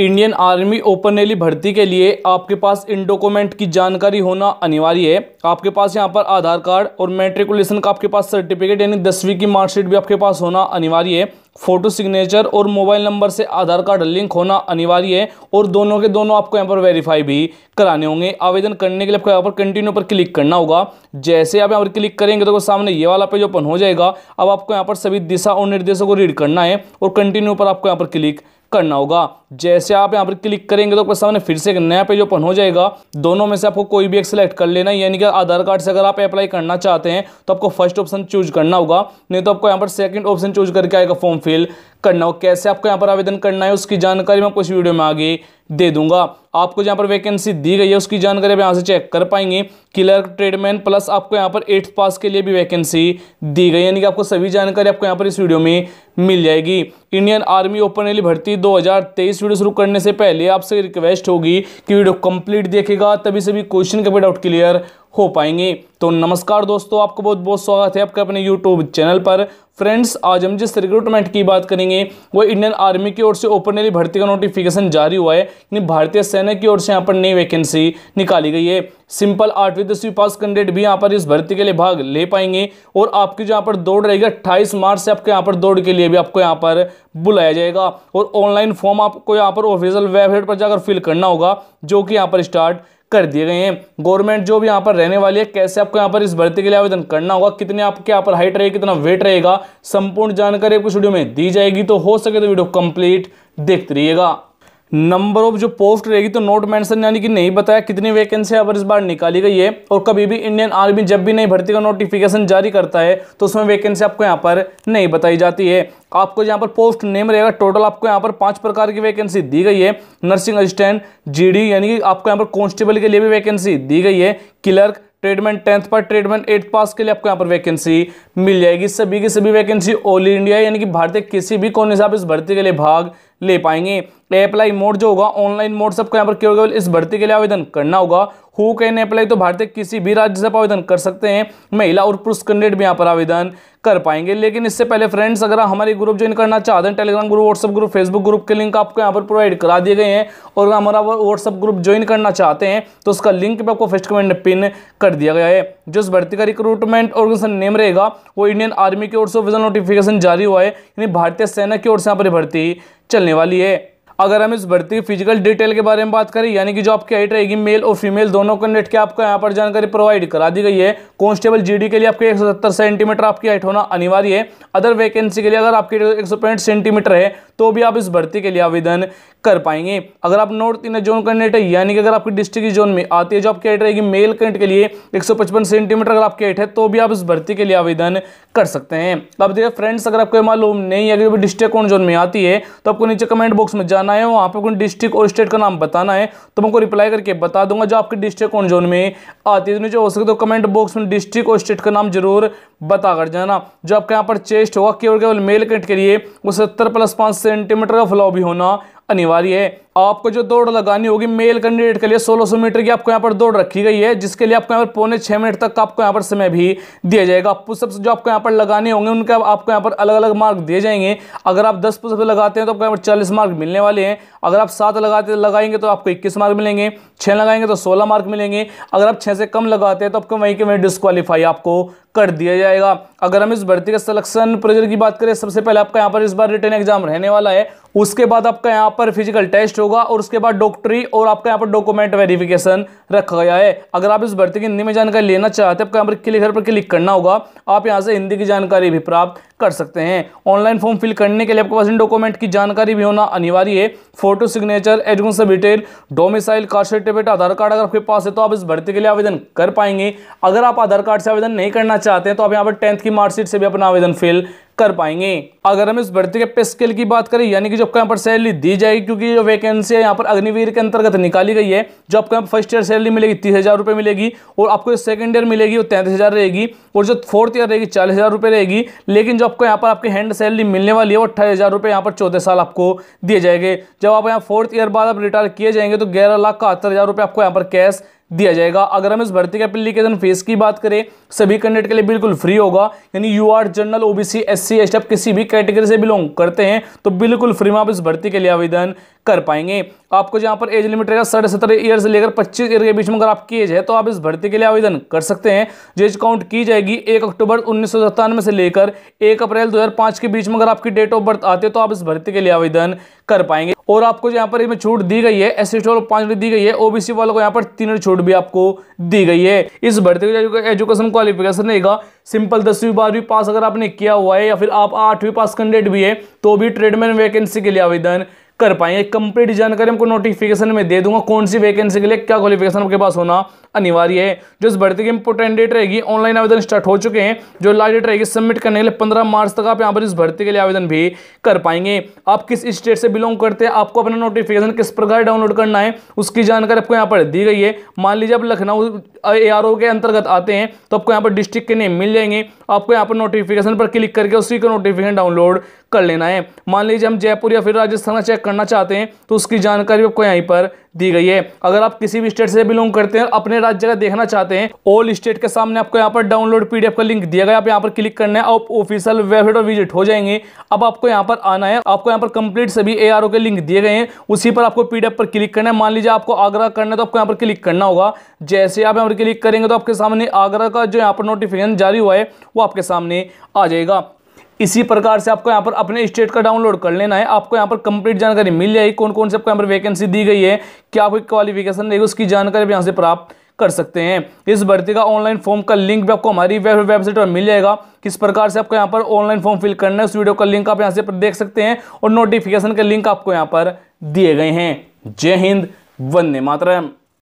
Indian army openly भर्ती के लिए आपके पास इन डॉक्यूमेंट की जानकारी होना अनिवार्य है आपके पास यहाँ पर आधार कार्ड और मेट्रिकुलेशन का आपके पास सर्टिफिकेट यानी दसवीं की मार्कशीट भी आपके पास होना अनिवार्य है फोटो सिग्नेचर और मोबाइल नंबर से आधार कार्ड लिंक होना अनिवार्य है और दोनों के दोनों आपको यहाँ पर वेरीफाई भी कराने होंगे आवेदन करने के लिए आपको यहाँ पर कंटिन्यू पर क्लिक करना होगा जैसे आप यहाँ पर क्लिक करेंगे तो सामने ये वाला पेज ओपन हो जाएगा अब आपको यहाँ पर सभी दिशा और निर्देशों को रीड करना है और कंटिन्यू पर आपको यहाँ पर क्लिक करना होगा जैसे आप यहाँ पर क्लिक करेंगे तो आपके सामने फिर से एक नया पेज ओपन हो जाएगा दोनों में से आपको कोई भी एक सिलेक्ट कर लेना है यानी कि आधार कार्ड से अगर आप अप्लाई करना चाहते हैं तो आपको फर्स्ट ऑप्शन चूज करना होगा नहीं तो आपको यहाँ पर सेकंड ऑप्शन चूज करके आएगा फॉर्म फील करना हो कैसे आपको यहाँ पर आवेदन करना है उसकी जानकारी मैं आपको इस वीडियो में आगे दे दूंगा आपको जहाँ पर वैकेंसी दी गई है उसकी जानकारी आप यहाँ से चेक कर पाएंगे क्लर्क ट्रेडमैन प्लस आपको यहाँ पर एट्थ पास के लिए भी वैकेंसी दी गई यानी कि आपको सभी जानकारी आपको यहाँ पर इस वीडियो में मिल जाएगी इंडियन आर्मी ओपन एली भर्ती 2023 वीडियो शुरू करने से पहले आपसे रिक्वेस्ट होगी कि वीडियो कंप्लीट देखेगा तभी सभी क्वेश्चन के डाउट क्लियर हो पाएंगे तो नमस्कार दोस्तों आपको बहुत बहुत स्वागत है आपके अपने यूट्यूब चैनल पर फ्रेंड्स आज हम जिस रिक्रूटमेंट की बात करेंगे करेंगे वो इंडियन आर्मी की ओर से ओपनली भर्ती का नोटिफिकेशन जारी हुआ है भारतीय सेना की ओर से यहाँ पर नई वैकेंसी निकाली गई है सिंपल आठवीं दसवीं पास कैंडिडेट भी यहाँ पर इस भर्ती के लिए भाग ले पाएंगे और आपकी जो यहाँ पर दौड़ रहेगी अट्ठाईस मार्च से आपके यहाँ पर दौड़ के लिए भी आपको यहाँ पर बुलाया जाएगा और ऑनलाइन फॉर्म आपको यहाँ पर ऑफिशियल वेबसाइट पर जाकर फिल करना होगा जो कि यहाँ पर स्टार्ट कर दिए गए हैं गवर्नमेंट जॉब यहाँ पर रहने वाली है कैसे आपको यहाँ पर इस भर्ती के लिए आवेदन करना होगा कितने आपके यहाँ पर हाइट रहेगी कितना वेट रहेगा संपूर्ण जानकारी आपको वीडियो में दी जाएगी तो हो सके तो वीडियो कंप्लीट देखते रहिएगा नंबर ऑफ जो पोस्ट रहेगी तो नोट मेंशन यानी कि नहीं बताया कितनी वैकेंसी यहाँ पर इस बार निकाली गई है और कभी भी इंडियन आर्मी जब भी नई भर्ती का नोटिफिकेशन जारी करता है तो उसमें वैकेंसी आपको यहां पर नहीं बताई जाती है आपको यहाँ पर पोस्ट नेम रहेगा टोटल आपको यहाँ पर पांच प्रकार की वैकेंसी दी गई है नर्सिंग असिस्टेंट जी यानी कि आपको यहाँ पर कॉन्स्टेबल के लिए भी वैकेंसी दी गई है क्लर्क ट्रेडमैन टेंथ पर ट्रेडमैन एट्थ पास के लिए आपको यहाँ पर वैकेंसी मिल जाएगी सभी की सभी वैकेंसी ऑल इंडिया यानी कि भारतीय किसी भी कोने से आप इस भर्ती के लिए भाग ले पाएंगे अप्लाई मोड जो होगा ऑनलाइन मोड से आपको यहाँ पर केवल इस भर्ती के लिए आवेदन करना होगा हु कैन अप्लाई तो भारतीय किसी भी राज्य से आप आवेदन कर सकते हैं महिला और पुरुष कैंडिडेट भी यहाँ पर आवेदन कर पाएंगे लेकिन इससे पहले फ्रेंड्स अगर हमारे ग्रुप ज्वाइन करना चाहते हैं Telegram group WhatsApp group Facebook group के लिंक आपको यहाँ पर प्रोवाइड करा दिए गए हैं और हमारा व्हाट्सअप ग्रुप ज्वाइन करना चाहते हैं तो उसका लिंक भी आपको फर्स्ट कमेंट पिन कर दिया गया है जो भर्ती का रिक्रूटमेंट ऑर्गेनाइजेशन नेम रहेगा वो इंडियन आर्मी की ओर से ऑफिसल नोटिफिकेशन जारी हुआ है यानी भारतीय सेना की ओर से यहाँ पर भर्ती चलने वाली है अगर हम इस भर्ती फिजिकल डिटेल के बारे में बात करें यानी कि जो आपकी हाइट रहेगी मेल और फीमेल दोनों कैंडिडेट की आपको यहाँ पर जानकारी प्रोवाइड करा दी गई है कॉन्स्टेबल जी के लिए आपके एक सेंटीमीटर आपकी हाइट होना अनिवार्य है अदर वैकेंसी के लिए अगर आपकी एक सेंटीमीटर है तो भी आप इस भर्ती के लिए आवेदन कर पाएंगे अगर आप नॉर्थ इंडिया जोन कैंडिडेट है यानी कि अगर आपकी डिस्ट्रिक्ट जोन में आती है जो आपकी हाइट रहेगी मेल कैंडिडेट के लिए 155 सेंटीमीटर अगर आपकी हाइट है तो भी आप इस भर्ती के लिए आवेदन कर सकते हैं अब देखिए फ्रेंड्स अगर आपको मालूम नहीं है कि डिस्ट्रिक्ट कौन जोन में आती है तो आपको नीचे कमेंट बॉक्स में जाना है वहाँ पर डिस्ट्रिक्ट और स्टेट का नाम बताना है तो मैं रिप्लाई करके बता दूंगा जो आपकी डिस्ट्रिक्ट कौन जोन में आती है तो नीचे हो सके तो कमेंट बॉक्स में डिस्ट्रिक्ट और स्टेट का नाम जरूर बता कर जाना जो आपके यहाँ पर चेस्ट होगा केवल केवल मेल कैंडिडेट के लिए वो सत्तर प्लस पाँच सेंटीमीटर का फ्लॉ भी होना अनिवार्य है आपको जो दौड़ लगानी होगी मेल कैंडिडेट के लिए 1600 मीटर की आपको यहाँ पर दौड़ रखी गई है जिसके लिए आपको यहाँ पर पौने छः मिनट तक आपको यहाँ पर समय भी दिया जाएगा पुशअप्स जो आपको यहाँ पर लगाने होंगे उनके आपको यहाँ पर अलग अलग मार्क दिए जाएंगे अगर आप दस पुशअप लगाते हैं तो आपको यहाँ पर चालीस मार्क मिलने वाले हैं अगर आप सात लगाते लगाएंगे तो आपको इक्कीस मार्क मिलेंगे छः लगाएंगे तो सोलह मार्क मिलेंगे अगर आप छः से कम लगाते हैं तो आपको वहीं के वहीं डिस्कालीफाई आपको कर दिया जाएगा अगर हम इस भर्ती के सिलेक्शन प्रोजेक्ट की बात करें सबसे पहले आपका यहाँ पर इस बार रिटर्न एग्जाम रहने वाला है उसके बाद आपका यहाँ पर फिजिकल टेस्ट होगा और उसके बाद डॉक्टरी और आपका यहाँ पर डॉक्यूमेंट वेरिफिकेशन रखा गया है अगर आप इस भर्ती की हिंदी में जानकारी लेना चाहते हैं आपको यहाँ पर क्लिक पर क्लिक करना होगा आप यहाँ से हिंदी की जानकारी भी प्राप्त कर सकते हैं ऑनलाइन फॉर्म फिल करने के लिए आपके पास इन डॉक्यूमेंट की जानकारी भी होना अनिवार्य है फोटो सिग्नेचर एजुकेशन सब detail domicile caste certificate Aadhaar card अगर आपके पास है तो आप इस भर्ती के लिए आवेदन कर पाएंगे अगर आप आधार कार्ड से आवेदन नहीं करना चाहते हैं तो आप यहाँ पर टेंथ की मार्कशीट से भी अपना आवेदन फिल कर पाएंगे अगर हम इस भर्ती के पे स्केल की बात करें यानी कि जो आपको यहाँ पर सैलरी दी जाएगी क्योंकि जो वैकेंसी है यहाँ पर अग्निवीर के अंतर्गत निकाली गई है जो आपको यहाँ पर फर्स्ट ईयर सैलरी मिलेगी तीस हज़ार रुपये मिलेगी और आपको जो ईयर मिलेगी वो तैंतीस हज़ार रहेगी और जो फोर्थ ईयर रहेगी चालीस हज़ार रुपये रहेगी लेकिन जो आपको यहाँ पर आपकी हैंड सैलरी मिलने वाली है वो अट्ठाईस हज़ार रुपये यहाँ पर चौदह साल आपको दिए जाएंगे जब आप यहाँ फोर्थ ईयर बाद आप रिटायर किए जाएंगे तो ग्यारह लाख का हज़ार रुपये आपको यहाँ पर कैश दिया जाएगा अगर हम इस भर्ती के एप्लीकेशन फीस की बात करें सभी कैंडिडेट के लिए बिल्कुल फ्री होगा यानी U R general OBC S C S किसी भी कैटेगरी से बिलोंग करते हैं तो बिल्कुल फ्री में आप इस भर्ती के लिए आवेदन कर पाएंगे आपको जहाँ पर एज लिमिट रहेगा साढ़े सत्रह ईयर से लेकर पच्चीस ईयर के बीच में अगर आपकी एज है तो आप इस भर्ती के लिए आवेदन कर सकते हैं जो एज काउंट की जाएगी एक अक्टूबर उन्नीस से लेकर एक अप्रैल दो के बीच में अगर आपकी डेट ऑफ बर्थ आती है तो आप इस भर्ती के लिए आवेदन कर पाएंगे और आपको यहाँ पर इसमें छूट दी गई है एस सी वालों को दी गई है ओबीसी वालों को यहाँ पर तीन छूट भी आपको दी गई है इस भर्ती एजुकेशन क्वालिफिकेशन रहेगा सिंपल दसवीं बारहवीं पास अगर आपने किया हुआ है या फिर आप आठवीं पास कैंडिडेट भी है तो भी ट्रेडमैन वैकेंसी के लिए आवेदन कर पाएंगे कंप्लीट जानकारी हमको नोटिफिकेशन में दे दूंगा कौन सी वैकेंसी के लिए क्या क्वालिफिकेशन आपके पास होना अनिवार्य है जो इस भर्ती की इंपोर्टेंट डेट रहेगी ऑनलाइन आवेदन स्टार्ट हो चुके हैं जो लास्ट डेट रहेगी सबमिट करने के लिए पंद्रह मार्च तक आप यहाँ पर इस भर्ती के लिए आवेदन भी कर पाएंगे आप किस स्टेट से बिलोंग करते हैं आपको अपना नोटिफिकेशन किस प्रकार डाउनलोड करना है उसकी जानकारी आपको यहाँ पर दी गई है मान लीजिए आप लखनऊ ए के अंतर्गत आते हैं तो आपको यहाँ पर डिस्ट्रिक्ट के नेम मिल जाएंगे आपको यहाँ पर नोटिफिकेशन पर क्लिक करके उसी का नोटिफिकेशन डाउनलोड कर लेना है मान लीजिए हम जयपुर या फिर राजस्थान चेक करना चाहते हैं तो उसकी जानकारी आपको यहीं पर दी गई है अगर आप किसी भी स्टेट से बिलोंग करते हैं अपने राज्य का देखना चाहते हैं ऑल स्टेट के सामने आपको यहाँ पर डाउनलोड पीडीएफ का लिंक दिया गया आप यहाँ पर क्लिक करना है आप ऑफिशियल वेबसाइट और विजिट हो जाएंगे अब आपको यहाँ पर आना है आपको यहाँ पर कंप्लीट सभी ए के लिंक दिए गए हैं उसी पर आपको पी पर क्लिक करना है मान लीजिए आपको आगरा करना है तो आपको यहाँ पर क्लिक करना होगा जैसे आप यहाँ पर क्लिक करेंगे तो आपके सामने आगरा का जो यहाँ पर नोटिफिकेशन जारी हुआ है वो आपके सामने आ जाएगा इसी प्रकार से आपको यहाँ पर अपने स्टेट का डाउनलोड कर लेना है आपको यहाँ पर कंप्लीट जानकारी मिल जाएगी कौन कौन से आपको यहाँ पर वैकेंसी दी गई है क्या आपकी क्वालिफिकेशन रहेगी उसकी जानकारी भी यहाँ से प्राप्त कर सकते हैं इस भर्ती का ऑनलाइन फॉर्म का लिंक भी आपको हमारी वेबसाइट पर मिल जाएगा किस प्रकार से आपको यहाँ पर ऑनलाइन फॉर्म फिल करना है उस वीडियो का लिंक आप यहाँ से देख सकते हैं और नोटिफिकेशन के लिंक आपको यहाँ पर दिए गए हैं जय हिंद वंदे मातरम